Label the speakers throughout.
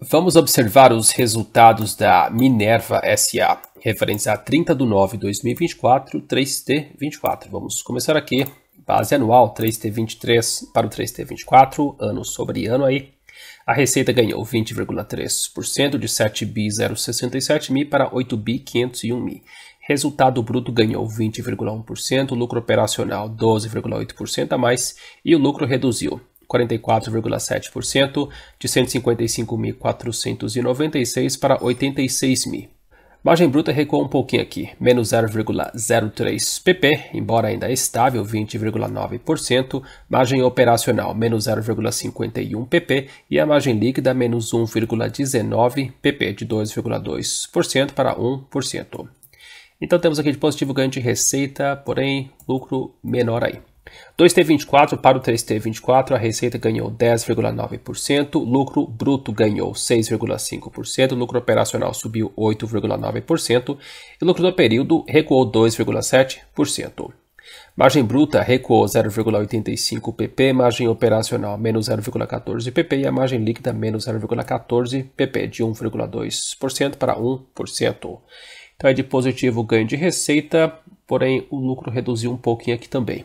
Speaker 1: Vamos observar os resultados da Minerva SA, referência a 30 de 9 de 2024, 3T24. Vamos começar aqui, base anual 3T23 para o 3T24, ano sobre ano aí. A receita ganhou 20,3% de 7.067 mil para 8.501 mil. Resultado bruto ganhou 20,1%, lucro operacional 12,8% a mais e o lucro reduziu 44,7%, de 155.496 para 86.000. Margem bruta recuou um pouquinho aqui, menos 0,03 pp, embora ainda estável, 20,9%, margem operacional, menos 0,51 pp, e a margem líquida, menos 1,19 pp, de 2,2% para 1%. Então temos aqui de positivo ganho de receita, porém lucro menor aí. 2T24 para o 3T24, a receita ganhou 10,9%, lucro bruto ganhou 6,5%, lucro operacional subiu 8,9% e lucro do período recuou 2,7%. Margem bruta recuou 0,85 pp, margem operacional menos 0,14 pp e a margem líquida menos 0,14 pp, de 1,2% para 1%. Então é de positivo o ganho de receita, porém o lucro reduziu um pouquinho aqui também.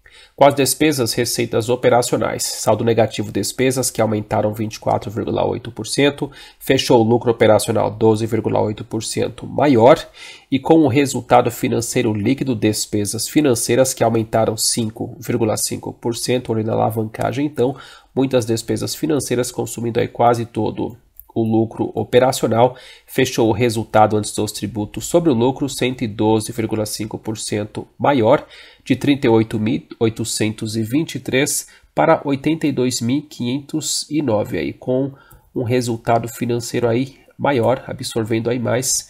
Speaker 1: Com as despesas, receitas operacionais, saldo negativo despesas que aumentaram 24,8%, fechou o lucro operacional 12,8% maior e com o resultado financeiro líquido despesas financeiras que aumentaram 5,5%, olhando a alavancagem então, muitas despesas financeiras consumindo aí quase todo o lucro operacional fechou o resultado antes dos tributos sobre o lucro 112,5% maior, de 38.823 para 82.509 aí com um resultado financeiro aí maior, absorvendo aí mais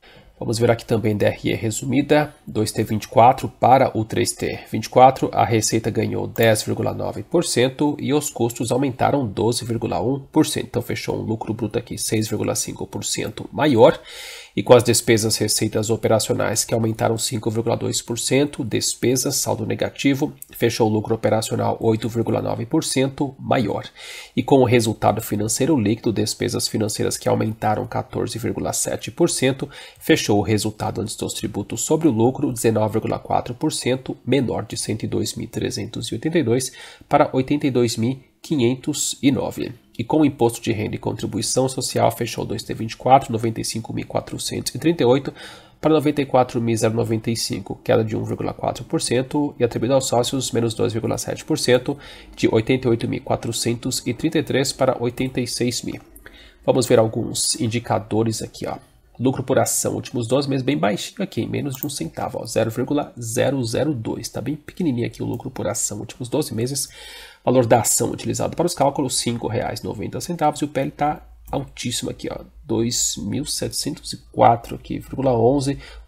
Speaker 1: Vamos ver aqui também DRE resumida, 2T24 para o 3T24, a receita ganhou 10,9% e os custos aumentaram 12,1%, então fechou um lucro bruto aqui 6,5% maior e com as despesas receitas operacionais que aumentaram 5,2%, despesas saldo negativo, fechou o lucro operacional 8,9% maior. E com o resultado financeiro líquido, despesas financeiras que aumentaram 14,7%, fechou o resultado antes dos tributos sobre o lucro 19,4% menor de 102.382 para 82.509. E com o imposto de renda e contribuição social fechou 2T24 95.438 para 94.095, queda de 1,4%, e atribuído aos sócios, menos 2,7%, de 88.433 para 86.000. Vamos ver alguns indicadores aqui, ó. Lucro por ação, últimos 12 meses, bem baixinho aqui, menos de um centavo, 0,002. Está bem pequenininho aqui o lucro por ação, últimos 12 meses, Valor da ação utilizado para os cálculos, R$ 5,90 e o PL está altíssimo aqui, ó, 2.704,11. aqui, vírgula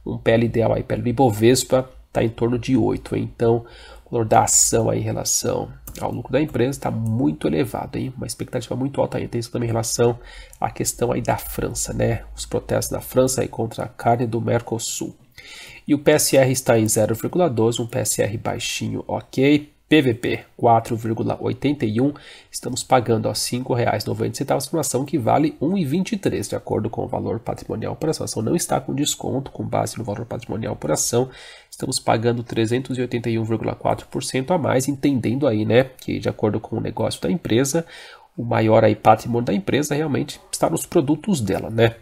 Speaker 1: um PL ideal aí, PL do Ibovespa está em torno de 8, então o valor da ação aí em relação ao lucro da empresa está muito elevado, hein? uma expectativa muito alta aí, tem isso também em relação à questão aí da França, né, os protestos da França aí contra a carne do Mercosul. E o PSR está em 0,12, um PSR baixinho, ok, PVP 4,81, estamos pagando R$ 5,90 por uma ação que vale R$ 1,23, de acordo com o valor patrimonial por ação. A ação não está com desconto com base no valor patrimonial por ação, estamos pagando 381,4% a mais, entendendo aí, né, que de acordo com o negócio da empresa, o maior aí patrimônio da empresa realmente está nos produtos dela, né?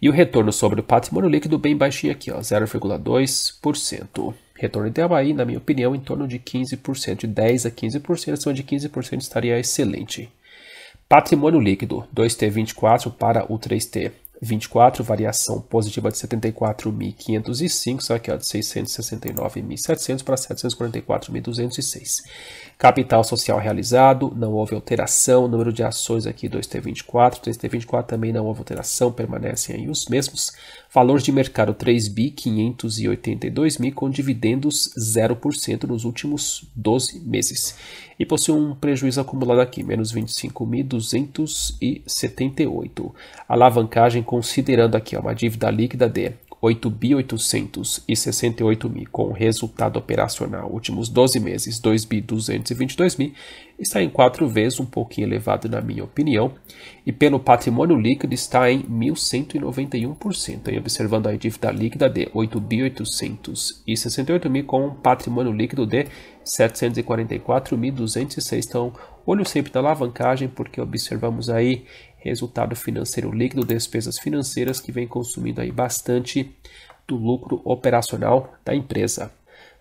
Speaker 1: E o retorno sobre o patrimônio líquido bem baixinho aqui, ó, 0,2%. Retorno de Havaí, na minha opinião, em torno de 15%, de 10 a 15%, acima de 15% estaria excelente. Patrimônio líquido, 2T24 para o 3T. 24, variação positiva de 74.505, só que ó, de 669.700 para 744.206. Capital social realizado, não houve alteração. Número de ações aqui, 2T24. 3T24 também não houve alteração, permanecem aí os mesmos. Valores de mercado, 3 b 582 mil, com dividendos 0% nos últimos 12 meses. E possui um prejuízo acumulado aqui, menos 25.278. Alavancagem, considerando aqui uma dívida líquida de 8.868.000, com resultado operacional últimos 12 meses 2.222.000, está em quatro vezes um pouquinho elevado na minha opinião, e pelo patrimônio líquido está em 1.191%, aí observando a dívida líquida de 8.868.000 com um patrimônio líquido de 744.206, então olho sempre na alavancagem porque observamos aí resultado financeiro líquido, despesas financeiras que vem consumindo aí bastante do lucro operacional da empresa.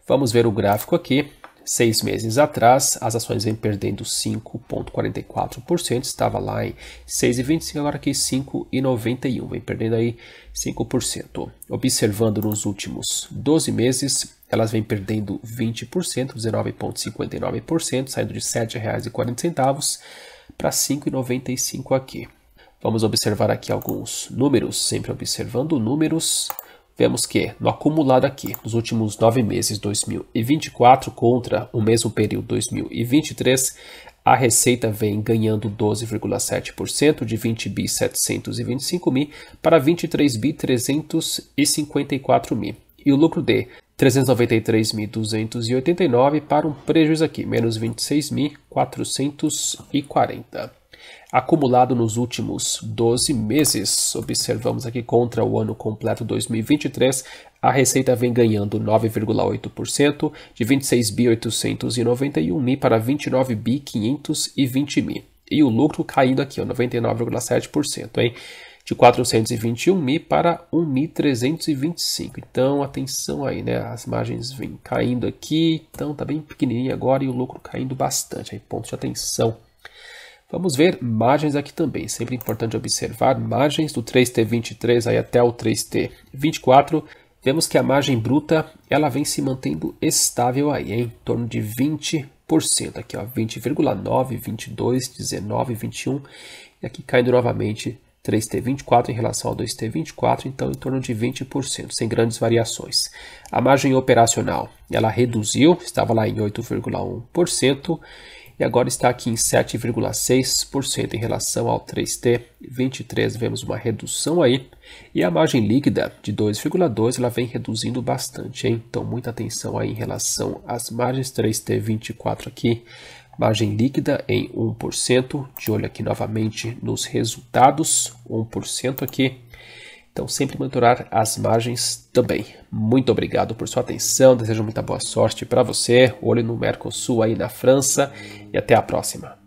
Speaker 1: Vamos ver o gráfico aqui. Seis meses atrás, as ações vêm perdendo 5,44%, estava lá em 6,25%, agora aqui 5,91%, vem perdendo aí 5%. Observando nos últimos 12 meses, elas vêm perdendo 20%, 19,59%, saindo de R$ 7,40 para 5,95 aqui. Vamos observar aqui alguns números, sempre observando números. Vemos que no acumulado aqui, nos últimos nove meses 2024 contra o mesmo período 2023, a receita vem ganhando 12,7% de 20 bi 725 mil para 23 bi 354 mil. E o lucro de 393.289 para um prejuízo aqui, menos 26.440 acumulado nos últimos 12 meses. Observamos aqui contra o ano completo 2023, a receita vem ganhando 9,8%, de 26.891 mil para 29.520 mil. E o lucro caindo aqui, 99,7%, de 421 mil para 1.325. Então, atenção aí, né? As margens vêm caindo aqui, então tá bem pequenininho agora e o lucro caindo bastante. Aí, ponto de atenção. Vamos ver margens aqui também, sempre importante observar margens do 3T23 aí até o 3T24. Vemos que a margem bruta ela vem se mantendo estável aí, em torno de 20%, aqui ó, 20,9, 22, 19, 21, e aqui caindo novamente 3T24 em relação ao 2T24, então em torno de 20%, sem grandes variações. A margem operacional, ela reduziu, estava lá em 8,1%, e agora está aqui em 7,6% em relação ao 3T. 23 vemos uma redução aí e a margem líquida de 2,2 ela vem reduzindo bastante, hein? então muita atenção aí em relação às margens 3T 24 aqui. Margem líquida em 1%, de olho aqui novamente nos resultados, 1% aqui, então, sempre monitorar as margens também. Muito obrigado por sua atenção, desejo muita boa sorte para você, olho no Mercosul aí na França e até a próxima.